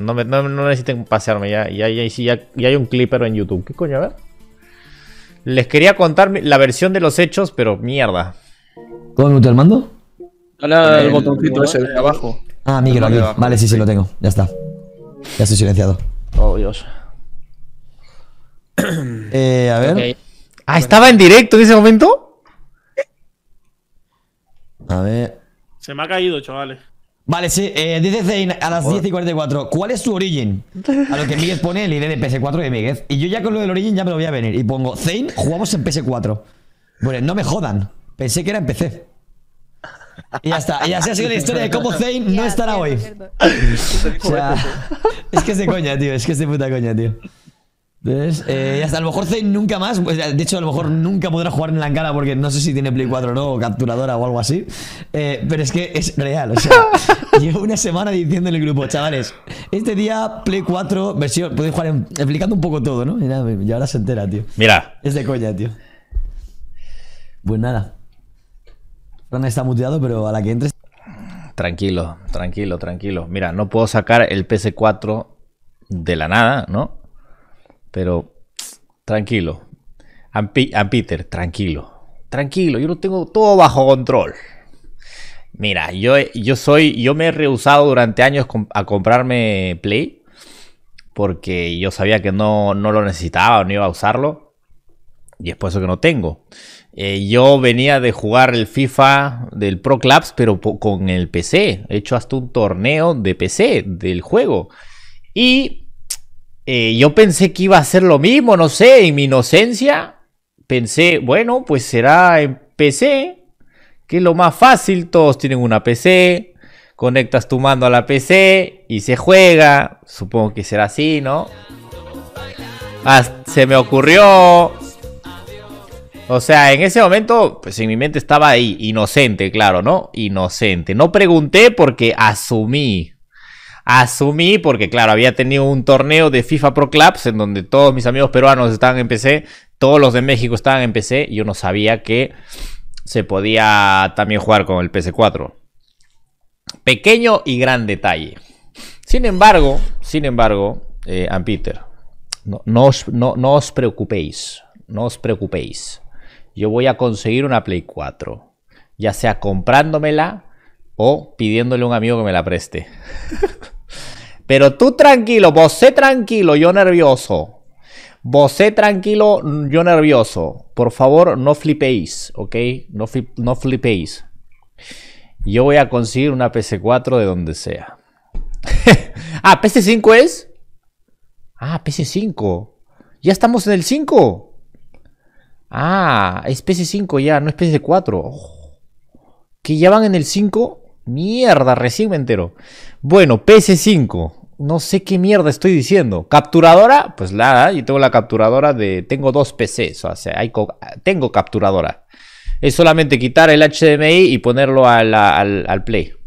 No, necesiten pasearme, ya, ya, ya, ya, hay un clipper en YouTube. ¿Qué coño? A ver. Les quería contar la versión de los hechos, pero mierda. ¿Cómo el mando? Dale al el eh, botoncito ese de abajo. Ah, Miguel aquí. Vale, sí, sí, lo tengo. Ya está. Ya estoy silenciado. Oh, Dios. Eh, a ver. Ah, estaba en directo en ese momento. A ver. Se me ha caído, chavales. Vale, sí, eh, dice Zane a las 10 y 44, ¿cuál es su origen? A lo que Miguel pone el ID de PS4 de Miguel. Y yo ya con lo del origen ya me lo voy a venir. Y pongo, Zane, jugamos en PS4. Bueno, no me jodan. Pensé que era en PC. Y ya está. Y así ha sido la historia de cómo Zane no estará hoy. O sea, es que se coña, tío. Es que es de puta coña, tío. Entonces, eh, hasta a lo mejor Zen nunca más, pues, de hecho a lo mejor nunca podrá jugar en la cara porque no sé si tiene Play 4 o no, o capturadora o algo así, eh, pero es que es real, o sea, llevo una semana diciendo en el grupo, chavales, este día Play 4 versión, podéis jugar explicando un poco todo, ¿no? Y, ahora se entera, tío. Mira. Es de coña, tío. Pues nada. Rana está muteado, pero a la que entres... Tranquilo, tranquilo, tranquilo. Mira, no puedo sacar el PS4 de la nada, ¿no? Pero tranquilo. Ampiter, tranquilo. Tranquilo, yo lo tengo todo bajo control. Mira, yo, yo soy. Yo me he rehusado durante años a comprarme Play. Porque yo sabía que no, lo necesitaba, no iba a usarlo. Y es por eso que no tengo. Eh, yo venía de jugar el FIFA del Pro Clubs, pero con el PC. He hecho hasta un torneo de PC del juego. Y eh, yo pensé que iba a ser lo mismo, no sé, en mi inocencia pensé, bueno, pues será en PC, que es lo más fácil, todos tienen una PC, conectas tu mando a la PC y se juega, supongo que será así, ¿no? Ah, se me ocurrió. O sea, en ese momento, pues en mi mente estaba ahí, inocente, claro, ¿no? Inocente. No pregunté porque asumí asumí, porque claro, había tenido un torneo de FIFA Pro Clubs en donde todos mis amigos peruanos estaban en PC, todos los de México estaban en PC, y yo no sabía que se podía también jugar con el PS4. Pequeño y gran detalle. Sin embargo, sin embargo, eh, Peter, no, no os preocupéis, no os preocupéis. Yo voy a conseguir una Play 4, ya sea comprándomela o pidiéndole a un amigo que me la preste. Pero tú tranquilo, vos sé tranquilo, yo nervioso. Vos sé tranquilo, yo nervioso. Por favor, no flipéis, ¿ok? No, flipéis. Yo voy a conseguir una PC4 de donde sea. ah, PC5 es. Ah, PC5. Ya estamos en el 5. Ah, es PC5 ya, no es PC4. Que ya van en el 5. Mierda, recién me entero. Bueno, PS5. No sé qué mierda estoy diciendo. ¿Capturadora? Pues nada, yo tengo la capturadora de. Tengo dos PCs, o sea, tengo capturadora. Es solamente quitar el HDMI y ponerlo al, al Play.